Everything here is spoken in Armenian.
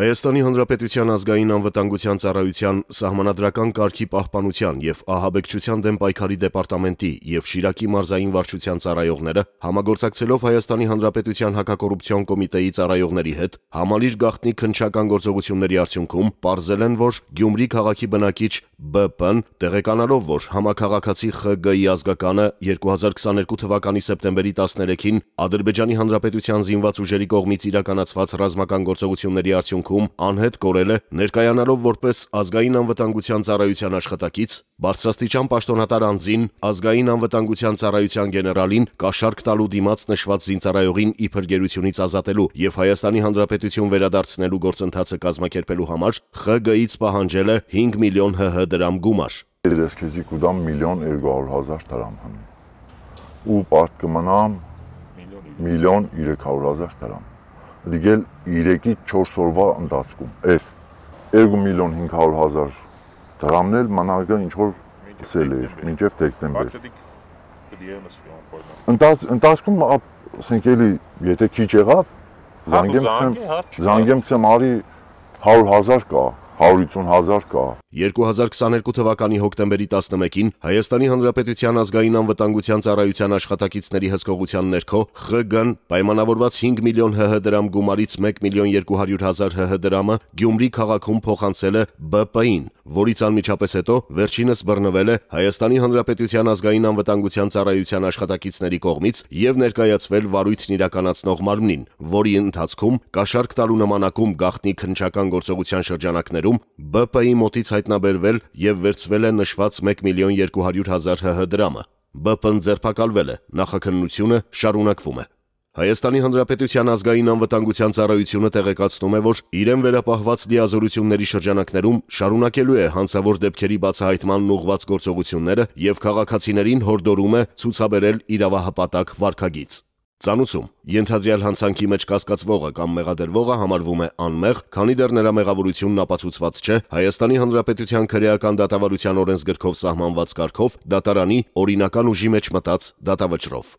Հայաստանի Հանրապետության ազգային անվտանգության ծառայության սահմանադրական կարգի պահպանության եւ ահաբեկչության դեմ պայքարի դեպարտամենտի եւ Շիրակի մարզային վարչության ծառայողները համագործակցելով Հայաստանի Հանրապետության հակակոռուպցիոն կոմիտեի ծառայողների հետ համալիր գախտնի քնչական գործողությունների արդյունքում ողրզել են, որ Գյումրի քաղաքի բնակիչ ԲՊ-ն տեղեկանալով, որ համակարգացի ԽԳ-ի ազգականը 2022 թվականի սեպտեմբերի 13-ին Ադրբեջանի Հանրապետության զինված ուժերի կողմից իրականացված ռազմական գործողությունների արդյունքում շրջակայքում անհետ կորել է, ներկայանալով որպես ազգային անվտանգության ծառայության աշխատակից, բարձրաստիճան պաշտոնատար անձին, ազգային անվտանգության ծառայության գեներալին կաշառք տալու դիմաց նշված զինծառայողին իբր գերությունից ազատելու եւ Հայաստանի Հանրապետություն վերադարձնելու գործընթացը կազմակերպելու համար ԽԳ-ից պահանջել է 5 միլիոն ՀՀ դրամ գումար։ Ես քեզի կուտամ միլիոն 200.000 դրամ հնի ու պատ կմնամ միլիոն 300.000 դրամ դիգել 3-ի 4 օրվա ընթացքում։ Էս 2 միլիոն 500 հազար դրամն էլ մանակը ինչ որ սել էր, մինչև դեկտեմբեր։ Ընթացքում ասենք էլի, եթե քիչ եղավ, հա, զանգեմ ցեմ, զանգեմ ցեմ արի 100 հազար կա, 150.000 կա։ 2022 թվականի հոկտեմբերի 11-ին Հայաստանի Հանրապետության ազգային անվտանգության ծառայության աշխատակիցների հսկողության ներքո ԽԳ-ն պայմանավորված 5 միլիոն ՀՀ դրամ գումարից 1 միլիոն 200.000 ՀՀ դրամը Գյումրի քաղաքում փոխանցել է ԲՊ-ին որից անմիջապես հետո վերջինս բռնվել է Հայաստանի Հանրապետության ազգային անվտանգության ծառայության աշխատակիցների կողմից եւ ներկայացվել վարույթն իրականացնող մարմնին, որի ընթացքում կաշառք տալու նմանակում գախնի քնչական գործողության շրջանակներում ԲՊ-ի մոտից հայտնաբերվել եւ վերցվել է նշված 1 միլիոն 200 հազար ՀՀ դրամը։ ԲՊ-ն ձերբակալվել է, նախաքննությունը շարունակվում է։ Հայաստանի Հանրապետության ազգային անվտանգության ծառայությունը տեղեկացնում է, որ իրեն վերապահված լիազորությունների շրջանակներում շարունակելու է հանցավոր դեպքերի բացահայտմանն ուղղված գործողությունները եւ քաղաքացիներին հորդորում է ցուցաբերել իրավահապատակ վարկագից։ Ծանուցում. Ենթադրյալ հանցանքի մեջ կասկածվողը կամ մեղադրվողը համարվում է անմեղ, քանի դեռ նրա մեղավորությունն ապացուցված չէ Հայաստանի Հանրապետության քրեական դատավարության օրենսգրքով սահմանված կարգով դատարանի օրինական ուժի մեջ մտած դատավճռով։